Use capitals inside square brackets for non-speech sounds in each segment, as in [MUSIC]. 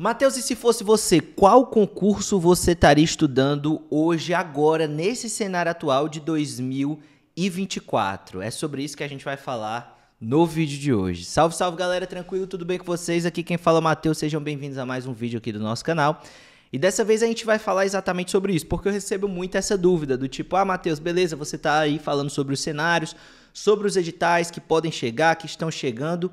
Matheus, e se fosse você, qual concurso você estaria estudando hoje, agora, nesse cenário atual de 2024? É sobre isso que a gente vai falar no vídeo de hoje. Salve, salve galera, tranquilo? Tudo bem com vocês? Aqui quem fala é o Matheus, sejam bem-vindos a mais um vídeo aqui do nosso canal. E dessa vez a gente vai falar exatamente sobre isso, porque eu recebo muito essa dúvida do tipo, ah, Matheus, beleza, você está aí falando sobre os cenários, sobre os editais que podem chegar, que estão chegando,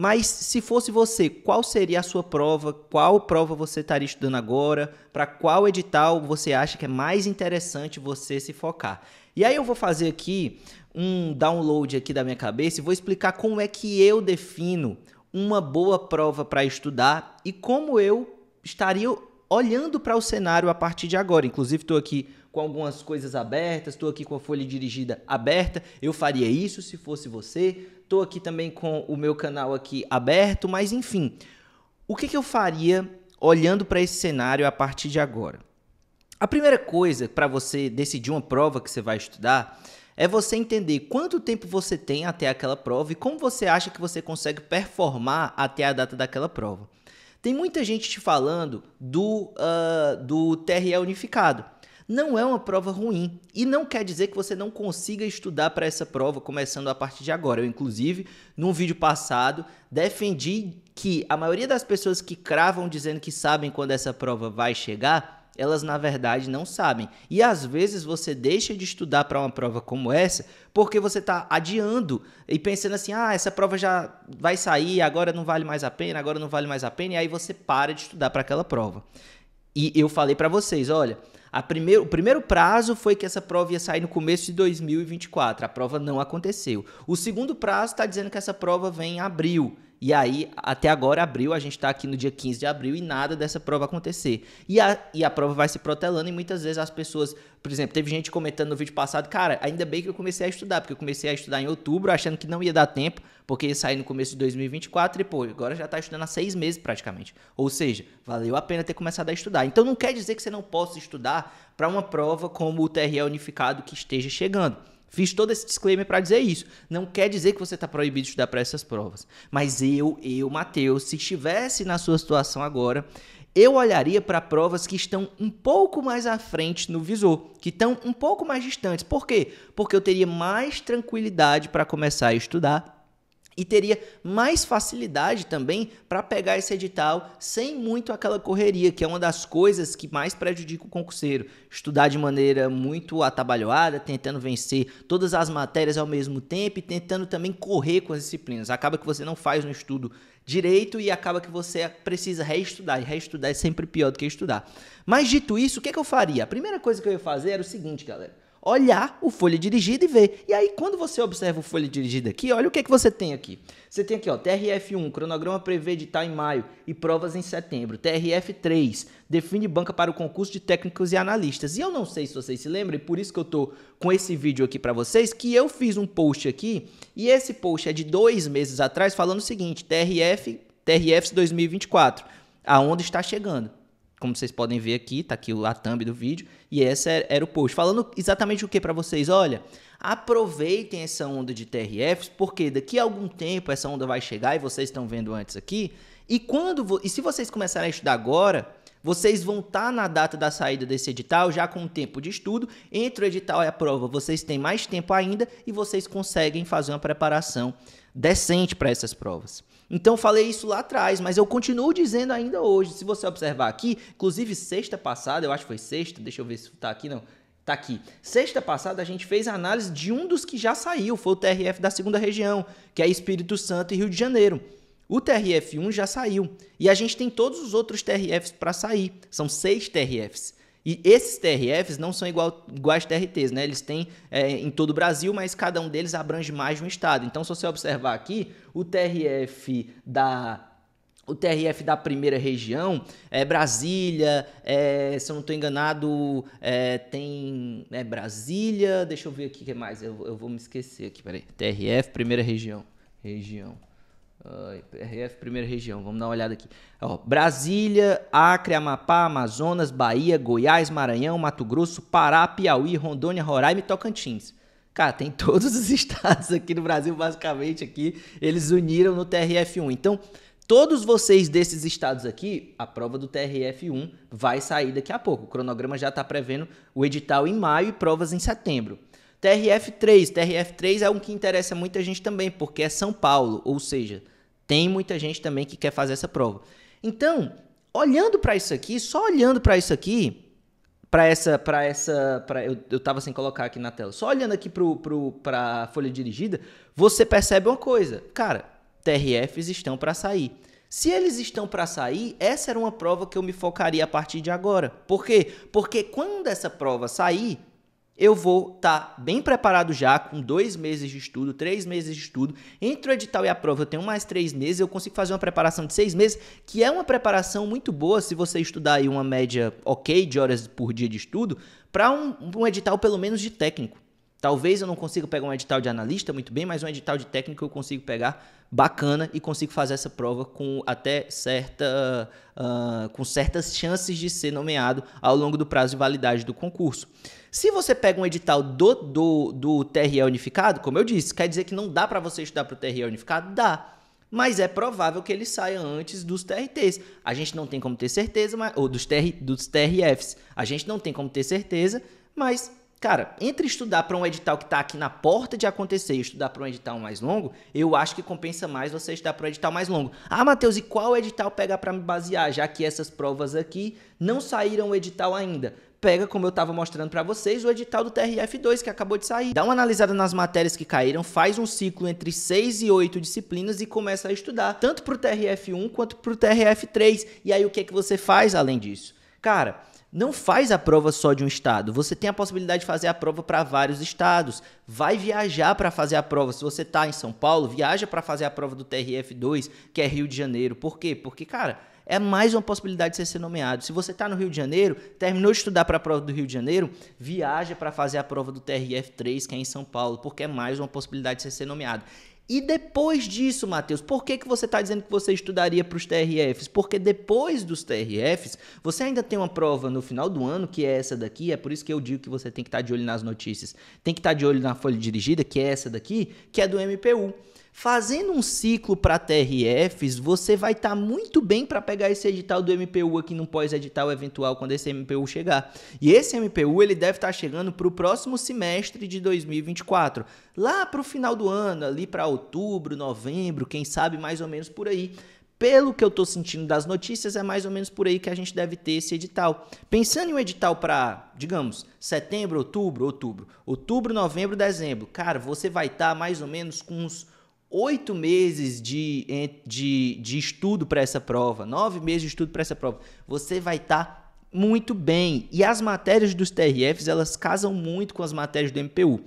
mas se fosse você, qual seria a sua prova? Qual prova você estaria estudando agora? Para qual edital você acha que é mais interessante você se focar? E aí eu vou fazer aqui um download aqui da minha cabeça e vou explicar como é que eu defino uma boa prova para estudar e como eu estaria olhando para o cenário a partir de agora. Inclusive, estou aqui com algumas coisas abertas, estou aqui com a folha dirigida aberta. Eu faria isso se fosse você. Estou aqui também com o meu canal aqui aberto, mas enfim, o que, que eu faria olhando para esse cenário a partir de agora? A primeira coisa para você decidir uma prova que você vai estudar é você entender quanto tempo você tem até aquela prova e como você acha que você consegue performar até a data daquela prova. Tem muita gente te falando do, uh, do TRE unificado não é uma prova ruim e não quer dizer que você não consiga estudar para essa prova começando a partir de agora. Eu, inclusive, num vídeo passado, defendi que a maioria das pessoas que cravam dizendo que sabem quando essa prova vai chegar, elas na verdade não sabem. E às vezes você deixa de estudar para uma prova como essa porque você está adiando e pensando assim: ah, essa prova já vai sair, agora não vale mais a pena, agora não vale mais a pena, e aí você para de estudar para aquela prova. E eu falei para vocês: olha, primeiro, o primeiro prazo foi que essa prova ia sair no começo de 2024. A prova não aconteceu. O segundo prazo está dizendo que essa prova vem em abril. E aí, até agora, abril, a gente está aqui no dia 15 de abril e nada dessa prova acontecer. E a, e a prova vai se protelando e muitas vezes as pessoas, por exemplo, teve gente comentando no vídeo passado, cara, ainda bem que eu comecei a estudar, porque eu comecei a estudar em outubro achando que não ia dar tempo, porque ia sair no começo de 2024 e, pô, agora já está estudando há seis meses praticamente. Ou seja, valeu a pena ter começado a estudar. Então não quer dizer que você não possa estudar para uma prova como o TRE unificado que esteja chegando. Fiz todo esse disclaimer para dizer isso. Não quer dizer que você está proibido de estudar para essas provas. Mas eu, eu, Matheus, se estivesse na sua situação agora, eu olharia para provas que estão um pouco mais à frente no visor, que estão um pouco mais distantes. Por quê? Porque eu teria mais tranquilidade para começar a estudar e teria mais facilidade também para pegar esse edital sem muito aquela correria, que é uma das coisas que mais prejudica o concurseiro. Estudar de maneira muito atabalhoada, tentando vencer todas as matérias ao mesmo tempo e tentando também correr com as disciplinas. Acaba que você não faz um estudo direito e acaba que você precisa reestudar, e reestudar é sempre pior do que estudar. Mas dito isso, o que, é que eu faria? A primeira coisa que eu ia fazer era o seguinte, galera olhar o folha dirigida e ver. E aí, quando você observa o folha dirigida aqui, olha o que, é que você tem aqui. Você tem aqui, ó, TRF1, cronograma prevê editar em maio e provas em setembro. TRF3, define banca para o concurso de técnicos e analistas. E eu não sei se vocês se lembram, e por isso que eu tô com esse vídeo aqui para vocês, que eu fiz um post aqui, e esse post é de dois meses atrás, falando o seguinte, TRF, TRFs 2024, a onda está chegando como vocês podem ver aqui, tá aqui a thumb do vídeo, e esse é, era o post. Falando exatamente o que para vocês? Olha, aproveitem essa onda de TRFs, porque daqui a algum tempo essa onda vai chegar, e vocês estão vendo antes aqui, e quando e se vocês começarem a estudar agora, vocês vão estar tá na data da saída desse edital já com tempo de estudo. Entre o edital e a prova, vocês têm mais tempo ainda e vocês conseguem fazer uma preparação decente para essas provas. Então falei isso lá atrás, mas eu continuo dizendo ainda hoje. Se você observar aqui, inclusive sexta passada, eu acho que foi sexta, deixa eu ver se tá aqui não. Tá aqui. Sexta passada a gente fez a análise de um dos que já saiu, foi o TRF da segunda região, que é Espírito Santo e Rio de Janeiro. O TRF1 já saiu e a gente tem todos os outros TRFs para sair. São seis TRFs. E esses TRFs não são igual, iguais TRTs, né? Eles têm é, em todo o Brasil, mas cada um deles abrange mais de um estado. Então, se você observar aqui, o TRF da o TRF da primeira região é Brasília, é, se eu não estou enganado, é, tem é Brasília, deixa eu ver aqui o que mais, eu, eu vou me esquecer aqui, peraí. TRF, primeira região, região. Uh, RF Primeira Região, vamos dar uma olhada aqui. Ó, Brasília, Acre, Amapá, Amazonas, Bahia, Goiás, Maranhão, Mato Grosso, Pará, Piauí, Rondônia, Roraima e Tocantins. Cara, tem [LAUGHS] todos os estados aqui do Brasil, basicamente, aqui, eles uniram no TRF1. Então, todos vocês desses estados aqui, a prova do TRF1 vai sair daqui a pouco. O cronograma já está prevendo o edital em maio e provas em setembro. TRF3, TRF3 é um que interessa muita gente também, porque é São Paulo, ou seja, tem muita gente também que quer fazer essa prova. Então, olhando para isso aqui, só olhando para isso aqui, para essa, para essa, eu, eu tava sem colocar aqui na tela. Só olhando aqui pro, pro folha dirigida, você percebe uma coisa, cara, TRFs estão para sair. Se eles estão para sair, essa era uma prova que eu me focaria a partir de agora. Por quê? Porque quando essa prova sair, eu vou estar tá bem preparado já, com dois meses de estudo, três meses de estudo. Entre o edital e a prova, eu tenho mais três meses, eu consigo fazer uma preparação de seis meses, que é uma preparação muito boa se você estudar aí uma média ok de horas por dia de estudo, para um, um edital pelo menos de técnico. Talvez eu não consiga pegar um edital de analista muito bem, mas um edital de técnico eu consigo pegar bacana e consigo fazer essa prova com até certa, uh, com certas chances de ser nomeado ao longo do prazo de validade do concurso. Se você pega um edital do, do, do TRE unificado, como eu disse, quer dizer que não dá para você estudar para o TRE unificado? Dá mas é provável que ele saia antes dos TRTs. A gente não tem como ter certeza, mas, ou dos, TR, dos TRFs. A gente não tem como ter certeza, mas Cara, entre estudar para um edital que está aqui na porta de acontecer e estudar para um edital mais longo, eu acho que compensa mais você estudar para um edital mais longo. Ah, Matheus, e qual edital pegar para me basear, já que essas provas aqui não saíram o edital ainda? pega, como eu estava mostrando para vocês, o edital do TRF2 que acabou de sair. Dá uma analisada nas matérias que caíram, faz um ciclo entre 6 e 8 disciplinas e começa a estudar, tanto para o TRF1 quanto para o TRF3. E aí o que é que você faz além disso? Cara, não faz a prova só de um estado. Você tem a possibilidade de fazer a prova para vários estados. Vai viajar para fazer a prova. Se você está em São Paulo, viaja para fazer a prova do TRF2, que é Rio de Janeiro. Por quê? Porque, cara, é mais uma possibilidade de você ser nomeado. Se você está no Rio de Janeiro, terminou de estudar para a prova do Rio de Janeiro, viaja para fazer a prova do TRF3, que é em São Paulo, porque é mais uma possibilidade de você ser nomeado. E depois disso, Matheus, por que, que você está dizendo que você estudaria para os TRFs? Porque depois dos TRFs, você ainda tem uma prova no final do ano, que é essa daqui, é por isso que eu digo que você tem que estar tá de olho nas notícias. Tem que estar tá de olho na folha dirigida, que é essa daqui, que é do MPU. Fazendo um ciclo para TRFs, você vai estar tá muito bem para pegar esse edital do MPU aqui no pós-edital eventual quando esse MPU chegar. E esse MPU ele deve estar tá chegando para o próximo semestre de 2024, lá para o final do ano, ali para outubro, novembro, quem sabe mais ou menos por aí. Pelo que eu estou sentindo das notícias, é mais ou menos por aí que a gente deve ter esse edital. Pensando em um edital para, digamos, setembro, outubro, outubro, outubro, novembro, dezembro, cara, você vai estar tá mais ou menos com uns oito meses de, de, de estudo para essa prova, nove meses de estudo para essa prova, você vai estar tá muito bem. E as matérias dos TRFs, elas casam muito com as matérias do MPU.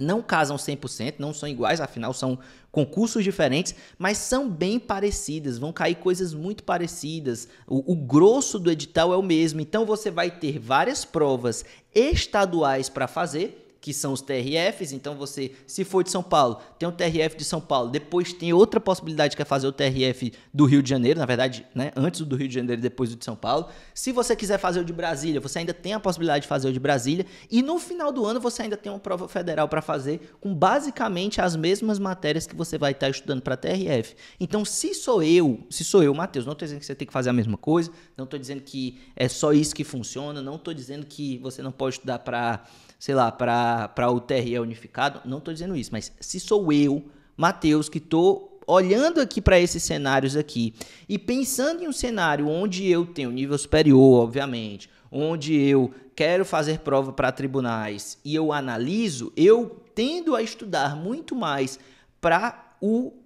Não casam 100%, não são iguais, afinal são concursos diferentes, mas são bem parecidas, vão cair coisas muito parecidas. O, o grosso do edital é o mesmo, então você vai ter várias provas estaduais para fazer que são os TRFs. Então você, se for de São Paulo, tem o TRF de São Paulo, depois tem outra possibilidade que é fazer o TRF do Rio de Janeiro, na verdade, né, antes do Rio de Janeiro e depois do de São Paulo. Se você quiser fazer o de Brasília, você ainda tem a possibilidade de fazer o de Brasília e no final do ano você ainda tem uma prova federal para fazer com basicamente as mesmas matérias que você vai estar estudando para TRF. Então, se sou eu, se sou eu, Matheus, não estou dizendo que você tem que fazer a mesma coisa, não estou dizendo que é só isso que funciona, não estou dizendo que você não pode estudar para sei lá, para o TRE unificado, não estou dizendo isso, mas se sou eu, Matheus, que estou olhando aqui para esses cenários aqui e pensando em um cenário onde eu tenho nível superior, obviamente, onde eu quero fazer prova para tribunais e eu analiso, eu tendo a estudar muito mais para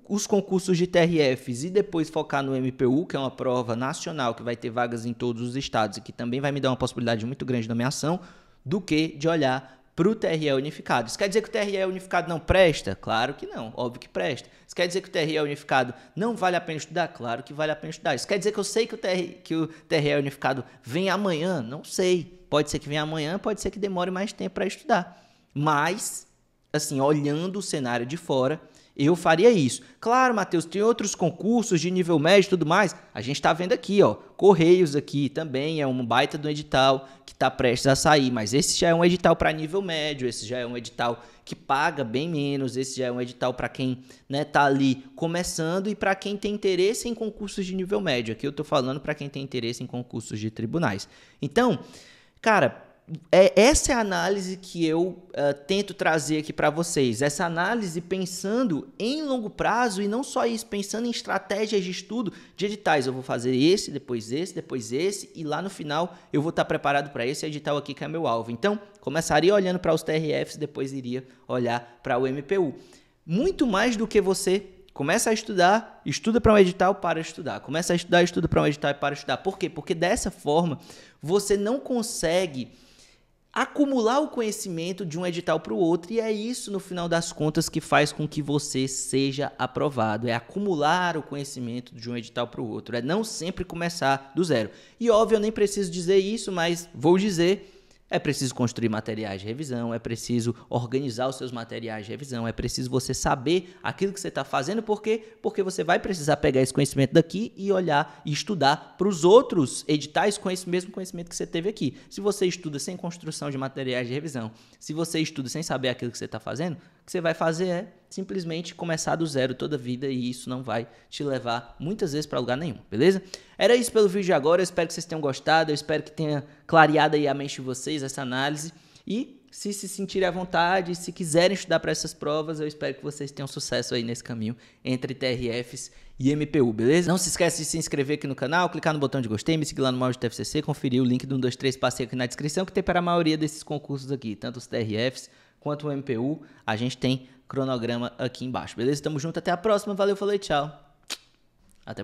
os concursos de TRFs e depois focar no MPU, que é uma prova nacional que vai ter vagas em todos os estados e que também vai me dar uma possibilidade muito grande de nomeação, do que de olhar para o TRE unificado. Isso quer dizer que o TRE unificado não presta? Claro que não, óbvio que presta. Isso quer dizer que o TRE unificado não vale a pena estudar? Claro que vale a pena estudar. Isso quer dizer que eu sei que o, TR, que o TRE unificado vem amanhã? Não sei. Pode ser que venha amanhã, pode ser que demore mais tempo para estudar. Mas, assim, olhando o cenário de fora, eu faria isso. Claro, Matheus, tem outros concursos de nível médio e tudo mais. A gente está vendo aqui, ó. Correios aqui também é um baita do edital que está prestes a sair, mas esse já é um edital para nível médio, esse já é um edital que paga bem menos, esse já é um edital para quem né, tá ali começando e para quem tem interesse em concursos de nível médio. Aqui eu estou falando para quem tem interesse em concursos de tribunais. Então, cara, é, essa é a análise que eu uh, tento trazer aqui para vocês. Essa análise pensando em longo prazo e não só isso, pensando em estratégias de estudo de editais. Eu vou fazer esse, depois esse, depois esse e lá no final eu vou estar preparado para esse edital aqui que é meu alvo. Então, começaria olhando para os TRFs, depois iria olhar para o MPU. Muito mais do que você Começa a estudar, estuda para um edital para estudar. Começa a estudar, estuda para um edital para estudar. Por quê? Porque dessa forma você não consegue acumular o conhecimento de um edital para o outro, e é isso, no final das contas, que faz com que você seja aprovado. É acumular o conhecimento de um edital para o outro. É não sempre começar do zero. E óbvio, eu nem preciso dizer isso, mas vou dizer é preciso construir materiais de revisão, é preciso organizar os seus materiais de revisão, é preciso você saber aquilo que você está fazendo, por quê? Porque você vai precisar pegar esse conhecimento daqui e olhar e estudar para os outros editais com esse mesmo conhecimento que você teve aqui. Se você estuda sem construção de materiais de revisão, se você estuda sem saber aquilo que você está fazendo, o que você vai fazer é simplesmente começar do zero toda a vida e isso não vai te levar muitas vezes para lugar nenhum, beleza? Era isso pelo vídeo de agora, eu espero que vocês tenham gostado, eu espero que tenha clareado aí a mente de vocês essa análise e se se sentirem à vontade, se quiserem estudar para essas provas, eu espero que vocês tenham sucesso aí nesse caminho entre TRFs e MPU, beleza? Não se esqueça de se inscrever aqui no canal, clicar no botão de gostei, me seguir lá no Mauro de TFCC, conferir o link do 123 passei aqui na descrição que tem para a maioria desses concursos aqui, tanto os TRFs quanto o MPU, a gente tem cronograma aqui embaixo, beleza? Tamo junto, até a próxima, valeu, falei, tchau. Até